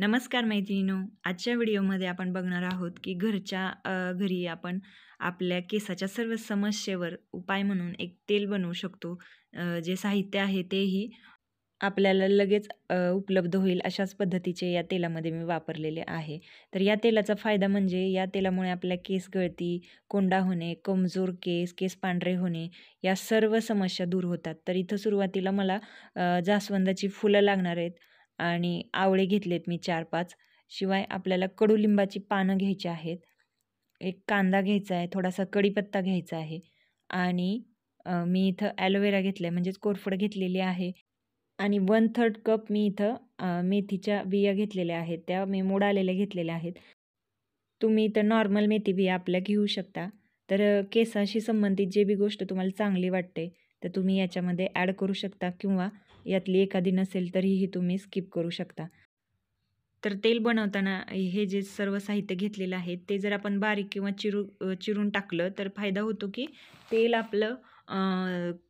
नमस्कार मैत्रिणीनो आजच्या व्हिडिओमध्ये आपण बघणार आहोत की घरच्या घरी आपण आपल्या केसाच्या सर्व समस्येवर उपाय म्हणून एक तेल बनवू शकतो जे साहित्य आहे तेही आपल्याला लगेच उपलब्ध होईल अशाच पद्धतीचे या तेलामध्ये मी वापरलेले आहे तर या तेलाचा फायदा म्हणजे या तेलामुळे आपल्या केस गळती कोंडा होणे कमजोर केस केस पांढरे होणे या सर्व समस्या दूर होतात तर इथं सुरुवातीला मला जास्वंदाची फुलं लागणार आहेत आणि आवळे घेतलेत मी चार पाच शिवाय आपल्याला कडुलिंबाची पानं घ्यायची आहेत एक कांदा घ्यायचा आहे थोडासा कढीपत्ता घ्यायचा आहे आणि मी इथं ॲलोवेरा घेतला आहे म्हणजेच कोरफड घेतलेली आहे आणि वन थर्ड कप मी इथं मेथीच्या बिया घेतलेल्या आहेत त्या मी आलेल्या घेतलेल्या आहेत तुम्ही इथं नॉर्मल मेथी बिया आपल्या घेऊ शकता तर केसाशी संबंधित जे बी गोष्ट तुम्हाला चांगली वाटते तर तुम्ही याच्यामध्ये ॲड करू शकता किंवा यातली एखादी नसेल तरीही तुम्ही स्किप करू शकता तर तेल बनवताना हे जे सर्व साहित्य घेतलेलं आहे ते जर आपण बारीक किंवा चिरू चिरून टाकलं तर फायदा होतो की तेल आपलं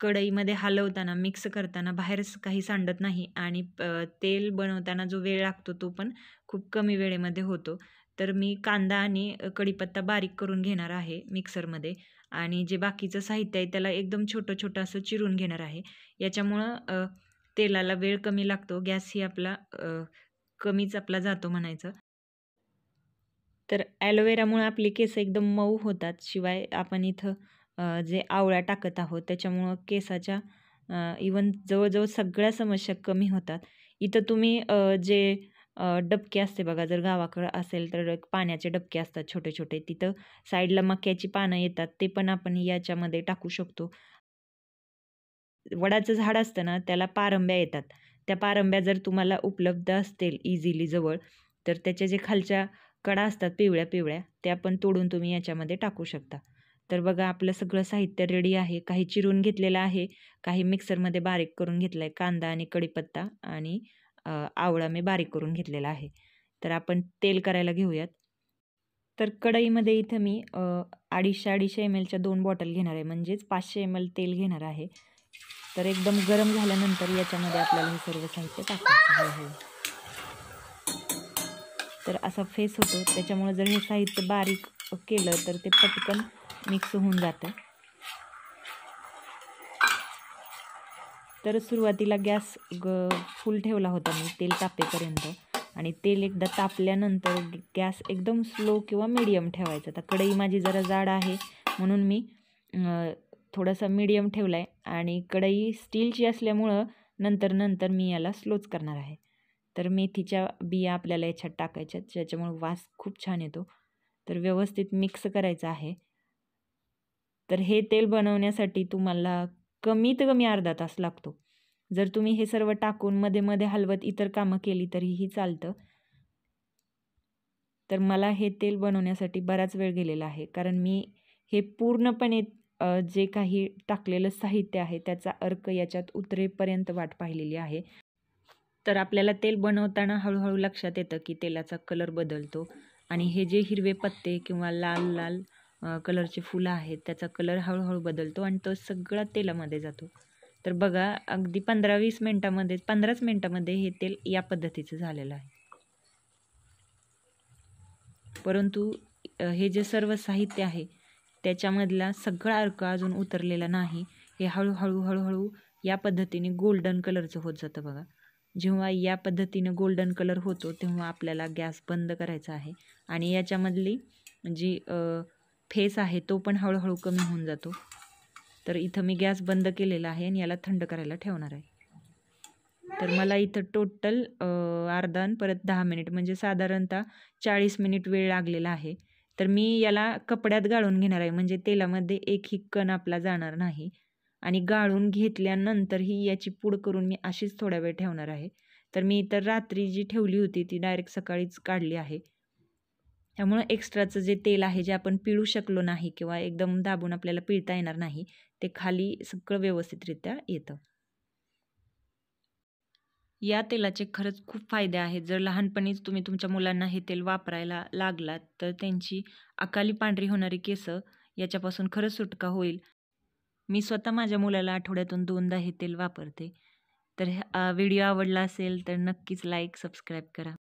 कढईमध्ये हलवताना मिक्स करताना बाहेर काही सांडत नाही आणि तेल बनवताना जो वेळ लागतो तो पण खूप कमी वेळेमध्ये होतो तर मी कांदा आणि कढीपत्ता बारीक करून घेणार आहे मिक्सरमध्ये आणि जे बाकीचं साहित्य आहे त्याला एकदम छोटं छोटं असं चिरून घेणार आहे याच्यामुळं तेलाला वेळ कमी लागतो गॅस ही आपला कमीच आपला जातो म्हणायचं तर ॲलोवेरामुळे आपली केस एकदम मऊ होतात शिवाय आपण इथं जे आवळ्या टाकत आहोत त्याच्यामुळं केसाच्या इवन जवळजवळ सगळ्या समस्या कमी होतात इथं तुम्ही जे डबके असते बघा जर गावाकडं असेल तर पाण्याचे डबके असतात छोटे छोटे तिथं साईडला मक्याची पानं येतात ते पण आपण याच्यामध्ये टाकू शकतो वडाचं झाड असतं ना त्याला पारंब्या येतात त्या पारंब्या जर तुम्हाला उपलब्ध असतील इझिली जवळ तर त्याच्या जे खालच्या कडा असतात पिवळ्या पिवळ्या त्या पण तोडून तुम्ही याच्यामध्ये टाकू शकता तर बघा आपलं सगळं साहित्य रेडी आहे काही चिरून घेतलेलं आहे काही मिक्सरमध्ये बारीक करून घेतलं आहे कांदा आणि कढीपत्ता आणि आवळा मी बारीक करून घेतलेला आहे तर आपण तेल करायला घेऊयात तर कढईमध्ये इथं मी अडीचशे अडीचशे एम एलच्या दोन बॉटल घेणार आहे म्हणजेच पाचशे एम एल तेल घेणार आहे तर एकदम गरम झाल्यानंतर याच्यामध्ये आपल्याला हे सर्व साहित्य टाकायचं आहे हो, हो. तर असा फेस होतो त्याच्यामुळे जर हे साहित्य बारीक केलं तर ते पटकन मिक्स होऊन जातं तर सुरुवातीला गॅस ग फुल ठेवला होता मी तेल तापेपर्यंत आणि तेल एकदा तापल्यानंतर गॅस एकदम स्लो किंवा मीडियम ठेवायचं आता कढई माझी जरा जाड आहे म्हणून मी थोडासा मीडियम ठेवला आहे आणि कढई स्टीलची असल्यामुळं नंतर नंतर मी याला स्लोच करणार आहे तर मेथीच्या बिया आपल्याला याच्यात टाकायच्यात ज्याच्यामुळं वास खूप छान येतो तर व्यवस्थित मिक्स करायचं आहे तर हे तेल बनवण्यासाठी तुम्हाला कमीत कमी अर्धा तास लागतो जर तुम्ही हे सर्व टाकून मध्ये मध्ये हलवत इतर कामं केली तरीही चालतं तर मला हे तेल बनवण्यासाठी बराच वेळ गेलेला आहे कारण मी हे पूर्णपणे जे काही टाकलेलं साहित्य आहे त्याचा अर्क याच्यात उतरेपर्यंत वाट पाहिलेली आहे तर आपल्याला तेल बनवताना हळूहळू लक्षात येतं की तेलाचा कलर बदलतो आणि हे जे हिरवे पत्ते किंवा लाल लाल कलरचे फुलं आहेत त्याचा कलर हळूहळू बदलतो आणि तो सगळा तेलामध्ये जातो तर बघा अगदी पंधरा वीस मिनटामध्ये पंधराच मिनटामध्ये हे तेल या पद्धतीचं झालेलं आहे परंतु हे जे सर्व साहित्य आहे त्याच्यामधला सगळा अर्क अजून उतरलेला नाही हे हळूहळू हळूहळू या पद्धतीने गोल्डन कलरचं होत जातं बघा जेव्हा या पद्धतीने गोल्डन कलर होतो तेव्हा आपल्याला गॅस बंद करायचा आहे आणि याच्यामधली जी फेस आहे तो पण हळूहळू कमी होऊन जातो तर इथं मी गॅस बंद केलेला आहे आणि याला थंड करायला ठेवणार आहे तर मला इथं टोटल अर्धा परत दहा मिनिट म्हणजे साधारणतः चाळीस मिनिट वेळ लागलेला आहे तर मी याला कपड्यात गाळून घेणार आहे म्हणजे तेलामध्ये एकही कण आपला जाणार नाही आणि गाळून घेतल्यानंतर ही याची पूड करून मी अशीच थोडा वेळ ठेवणार आहे तर मी इतर रात्री जी ठेवली होती ती डायरेक्ट सकाळीच काढली आहे त्यामुळं एक्स्ट्राचं जे तेल आहे जे आपण पिळू शकलो नाही किंवा एकदम दाबून आपल्याला पिळता येणार नाही ते खाली सगळं व्यवस्थितरित्या येतं या तेलाचे खरंच खूप फायदे आहेत जर लहानपणीच तुम्ही तुमच्या मुलांना हे तेल वापरायला लागलात तर त्यांची अकाली पांढरी होणारी केसं याच्यापासून खरंच सुटका होईल मी स्वतः माझ्या मुलाला आठवड्यातून दोनदा हे तेल वापरते तर व्हिडिओ आवडला असेल तर नक्कीच लाईक सबस्क्राईब करा